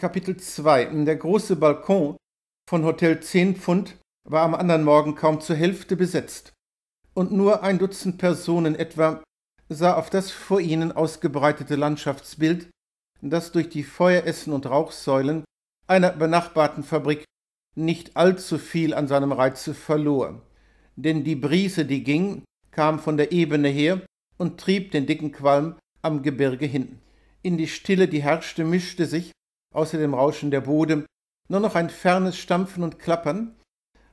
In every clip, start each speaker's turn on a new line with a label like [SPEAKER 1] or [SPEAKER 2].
[SPEAKER 1] Kapitel 2 Der große Balkon von Hotel 10 Pfund war am anderen Morgen kaum zur Hälfte besetzt, und nur ein Dutzend Personen etwa sah auf das vor ihnen ausgebreitete Landschaftsbild, das durch die Feueressen und Rauchsäulen einer benachbarten Fabrik nicht allzu viel an seinem Reize verlor, denn die Brise, die ging, kam von der Ebene her und trieb den dicken Qualm am Gebirge hin. In die Stille, die herrschte, mischte sich außer dem Rauschen der Bode, nur noch ein fernes Stampfen und Klappern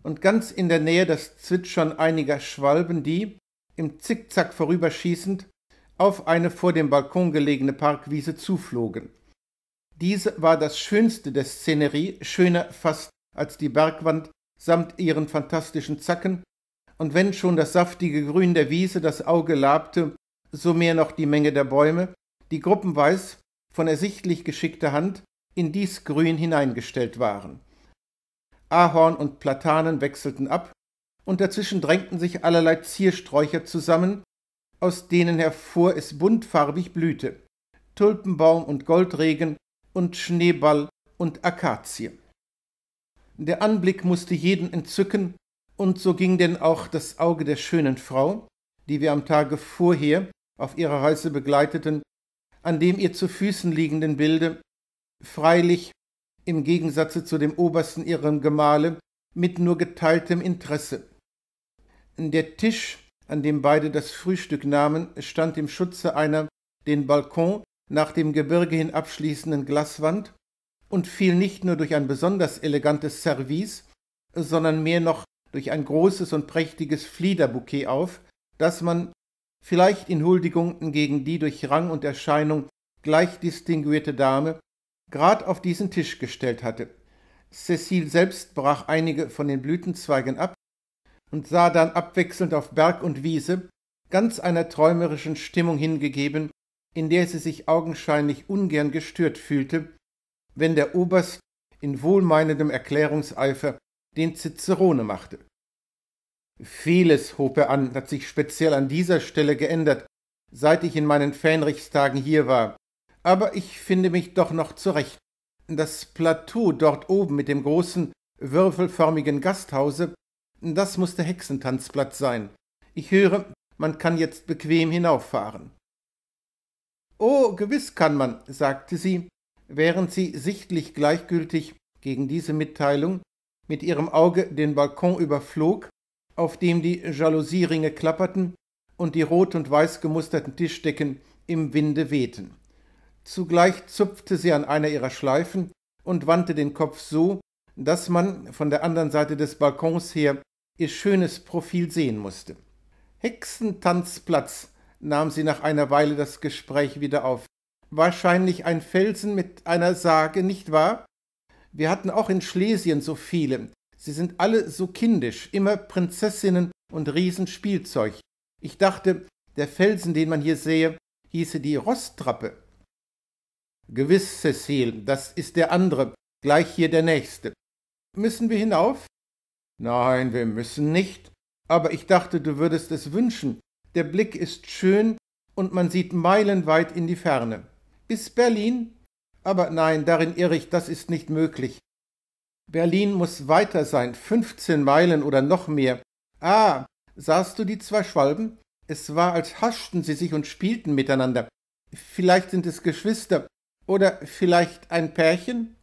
[SPEAKER 1] und ganz in der Nähe das Zwitschern einiger Schwalben, die, im Zickzack vorüberschießend, auf eine vor dem Balkon gelegene Parkwiese zuflogen. Diese war das schönste der Szenerie, schöner fast als die Bergwand samt ihren fantastischen Zacken, und wenn schon das saftige Grün der Wiese das Auge labte, so mehr noch die Menge der Bäume, die gruppenweis von ersichtlich geschickter Hand in dies Grün hineingestellt waren. Ahorn und Platanen wechselten ab, und dazwischen drängten sich allerlei Ziersträucher zusammen, aus denen hervor es buntfarbig blühte, Tulpenbaum und Goldregen und Schneeball und Akazie. Der Anblick mußte jeden entzücken, und so ging denn auch das Auge der schönen Frau, die wir am Tage vorher auf ihrer Reise begleiteten, an dem ihr zu Füßen liegenden Bilde freilich im Gegensatze zu dem obersten ihrem Gemahle mit nur geteiltem Interesse. Der Tisch, an dem beide das Frühstück nahmen, stand im Schutze einer den Balkon nach dem Gebirge hin abschließenden Glaswand und fiel nicht nur durch ein besonders elegantes Service, sondern mehr noch durch ein großes und prächtiges Fliederbouquet auf, das man, vielleicht in Huldigung gegen die durch Rang und Erscheinung gleich distinguierte Dame, grad auf diesen Tisch gestellt hatte. Cecil selbst brach einige von den Blütenzweigen ab und sah dann abwechselnd auf Berg und Wiese, ganz einer träumerischen Stimmung hingegeben, in der sie sich augenscheinlich ungern gestört fühlte, wenn der Oberst in wohlmeinendem Erklärungseifer den Cicerone machte. Vieles, hob er an, hat sich speziell an dieser Stelle geändert, seit ich in meinen Fähnrichstagen hier war aber ich finde mich doch noch zurecht. Das Plateau dort oben mit dem großen, würfelförmigen Gasthause, das muß der Hexentanzplatz sein. Ich höre, man kann jetzt bequem hinauffahren. Oh, gewiss kann man, sagte sie, während sie sichtlich gleichgültig gegen diese Mitteilung mit ihrem Auge den Balkon überflog, auf dem die Jalousieringe klapperten und die rot und weiß gemusterten Tischdecken im Winde wehten. Zugleich zupfte sie an einer ihrer Schleifen und wandte den Kopf so, dass man von der anderen Seite des Balkons her ihr schönes Profil sehen musste. Hexentanzplatz nahm sie nach einer Weile das Gespräch wieder auf. Wahrscheinlich ein Felsen mit einer Sage, nicht wahr? Wir hatten auch in Schlesien so viele. Sie sind alle so kindisch, immer Prinzessinnen und Riesenspielzeug. Ich dachte, der Felsen, den man hier sehe, hieße die Rostrappe. Gewiss, Cecil, das ist der andere, gleich hier der nächste. Müssen wir hinauf? Nein, wir müssen nicht, aber ich dachte, du würdest es wünschen. Der Blick ist schön und man sieht meilenweit in die Ferne. Bis Berlin? Aber nein, darin irre ich, das ist nicht möglich. Berlin muß weiter sein, fünfzehn Meilen oder noch mehr. Ah, sahst du die zwei Schwalben? Es war, als haschten sie sich und spielten miteinander. Vielleicht sind es Geschwister, oder vielleicht ein Pärchen?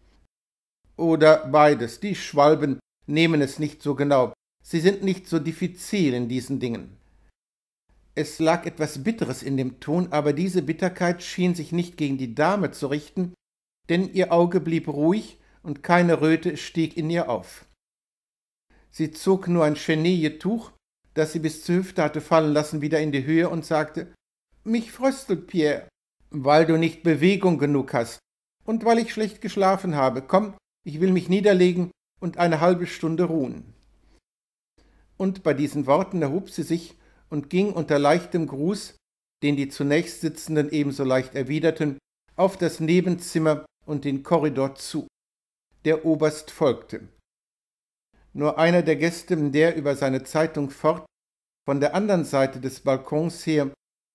[SPEAKER 1] Oder beides. Die Schwalben nehmen es nicht so genau. Sie sind nicht so diffizil in diesen Dingen. Es lag etwas Bitteres in dem Ton, aber diese Bitterkeit schien sich nicht gegen die Dame zu richten, denn ihr Auge blieb ruhig und keine Röte stieg in ihr auf. Sie zog nur ein Chenille-Tuch, das sie bis zur Hüfte hatte fallen lassen, wieder in die Höhe und sagte: Mich fröstelt, Pierre. Weil du nicht Bewegung genug hast und weil ich schlecht geschlafen habe. Komm, ich will mich niederlegen und eine halbe Stunde ruhen. Und bei diesen Worten erhob sie sich und ging unter leichtem Gruß, den die zunächst Sitzenden ebenso leicht erwiderten, auf das Nebenzimmer und den Korridor zu. Der Oberst folgte. Nur einer der Gäste, der über seine Zeitung fort von der anderen Seite des Balkons her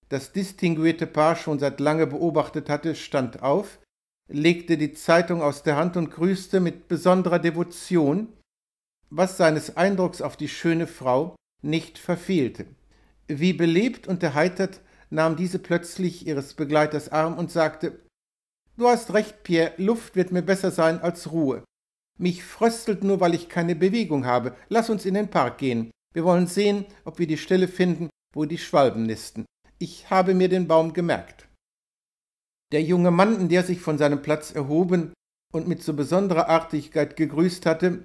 [SPEAKER 1] das distinguierte Paar schon seit lange beobachtet hatte, stand auf, legte die Zeitung aus der Hand und grüßte mit besonderer Devotion, was seines Eindrucks auf die schöne Frau nicht verfehlte. Wie belebt und erheitert nahm diese plötzlich ihres Begleiters Arm und sagte Du hast recht, Pierre, Luft wird mir besser sein als Ruhe. Mich fröstelt nur, weil ich keine Bewegung habe. Lass uns in den Park gehen. Wir wollen sehen, ob wir die Stelle finden, wo die Schwalben nisten ich habe mir den Baum gemerkt. Der junge Mann, der sich von seinem Platz erhoben und mit so besonderer Artigkeit gegrüßt hatte,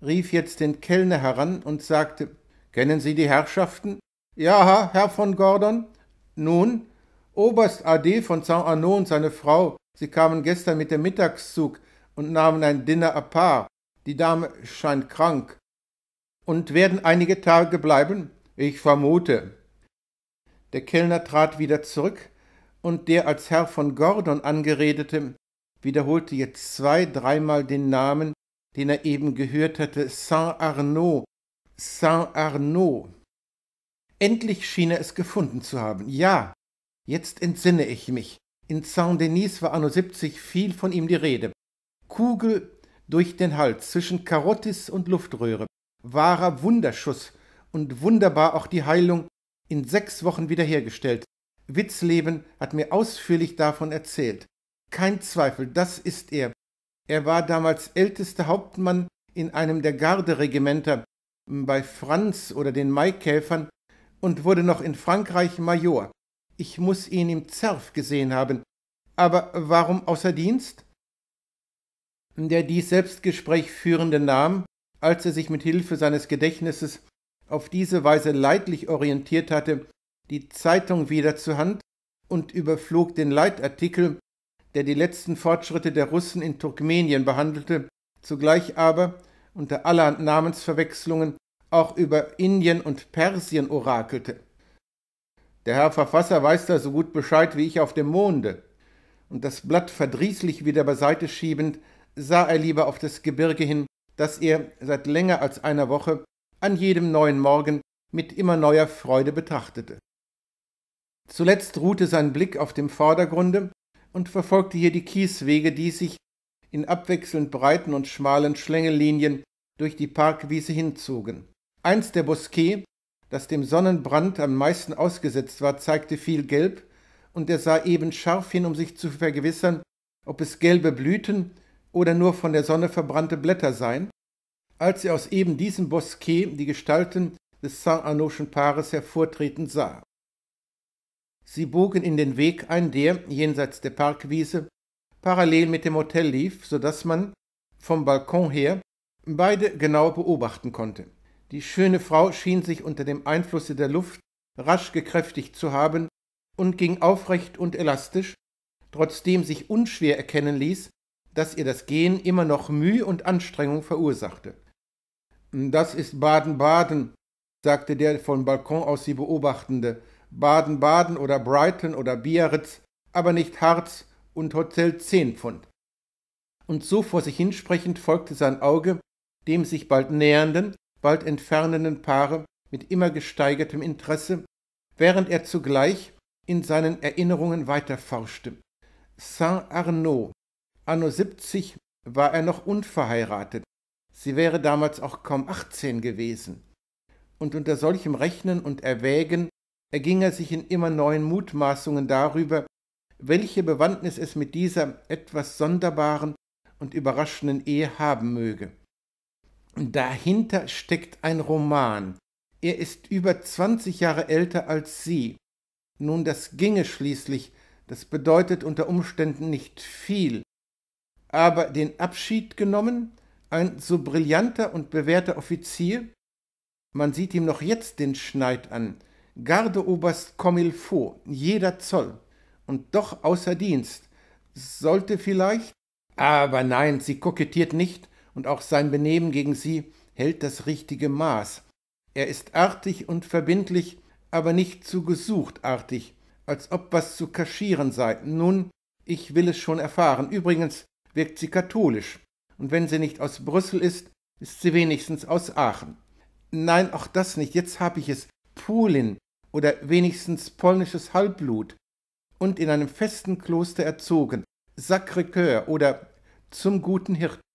[SPEAKER 1] rief jetzt den Kellner heran und sagte Kennen Sie die Herrschaften? Ja, Herr von Gordon. Nun, Oberst AD von Saint Arnaud und seine Frau, sie kamen gestern mit dem Mittagszug und nahmen ein Dinner à part. Die Dame scheint krank. Und werden einige Tage bleiben? Ich vermute. Der Kellner trat wieder zurück, und der als Herr von Gordon angeredete wiederholte jetzt zwei, dreimal den Namen, den er eben gehört hatte, Saint Arnaud, Saint Arnaud. Endlich schien er es gefunden zu haben. Ja, jetzt entsinne ich mich. In Saint-Denis war anno 70 viel von ihm die Rede. Kugel durch den Hals, zwischen Karottis und Luftröhre. Wahrer Wunderschuss und wunderbar auch die Heilung, in sechs Wochen wiederhergestellt. Witzleben hat mir ausführlich davon erzählt. Kein Zweifel, das ist er. Er war damals ältester Hauptmann in einem der Garderegimenter bei Franz oder den Maikäfern und wurde noch in Frankreich Major. Ich muß ihn im Zerf gesehen haben. Aber warum außer Dienst? Der dies Selbstgespräch führende nahm, als er sich mit Hilfe seines Gedächtnisses auf diese Weise leidlich orientiert hatte, die Zeitung wieder zur Hand und überflog den Leitartikel, der die letzten Fortschritte der Russen in Turkmenien behandelte, zugleich aber unter aller Namensverwechslungen auch über Indien und Persien orakelte. Der Herr Verfasser weiß da so gut Bescheid wie ich auf dem Monde. Und das Blatt verdrießlich wieder beiseite schiebend, sah er lieber auf das Gebirge hin, das er seit länger als einer Woche an jedem neuen Morgen mit immer neuer Freude betrachtete. Zuletzt ruhte sein Blick auf dem Vordergrunde und verfolgte hier die Kieswege, die sich in abwechselnd breiten und schmalen Schlängellinien durch die Parkwiese hinzogen. Eins der Bosquet, das dem Sonnenbrand am meisten ausgesetzt war, zeigte viel Gelb, und er sah eben scharf hin, um sich zu vergewissern, ob es gelbe Blüten oder nur von der Sonne verbrannte Blätter seien, als sie aus eben diesem Bosquet die Gestalten des Saint-Arnaudschen Paares hervortreten sah. Sie bogen in den Weg ein, der, jenseits der Parkwiese, parallel mit dem Hotel lief, so daß man, vom Balkon her, beide genau beobachten konnte. Die schöne Frau schien sich unter dem Einflusse der Luft rasch gekräftigt zu haben und ging aufrecht und elastisch, trotzdem sich unschwer erkennen ließ, dass ihr das Gehen immer noch Mühe und Anstrengung verursachte. Das ist Baden-Baden, sagte der vom Balkon aus sie beobachtende. Baden-Baden oder Brighton oder Biarritz, aber nicht Harz und Hotel zehn Pfund. Und so vor sich hinsprechend folgte sein Auge dem sich bald nähernden, bald entfernenden Paare mit immer gesteigertem Interesse, während er zugleich in seinen Erinnerungen weiterforschte. Saint Arnaud. Anno 70 war er noch unverheiratet, Sie wäre damals auch kaum 18 gewesen. Und unter solchem Rechnen und Erwägen erging er sich in immer neuen Mutmaßungen darüber, welche Bewandtnis es mit dieser etwas sonderbaren und überraschenden Ehe haben möge. Dahinter steckt ein Roman. Er ist über 20 Jahre älter als sie. Nun, das ginge schließlich, das bedeutet unter Umständen nicht viel. Aber den Abschied genommen, ein so brillanter und bewährter Offizier, man sieht ihm noch jetzt den Schneid an, Gardeoberst comme il faut, jeder Zoll, und doch außer Dienst, sollte vielleicht, aber nein, sie kokettiert nicht, und auch sein Benehmen gegen sie hält das richtige Maß. Er ist artig und verbindlich, aber nicht zu gesucht artig, als ob was zu kaschieren sei. Nun, ich will es schon erfahren. Übrigens wirkt sie katholisch und wenn sie nicht aus Brüssel ist, ist sie wenigstens aus Aachen. Nein, auch das nicht, jetzt habe ich es. Pulin oder wenigstens polnisches Halbblut und in einem festen Kloster erzogen, Sacré-Cœur oder zum guten Hirten.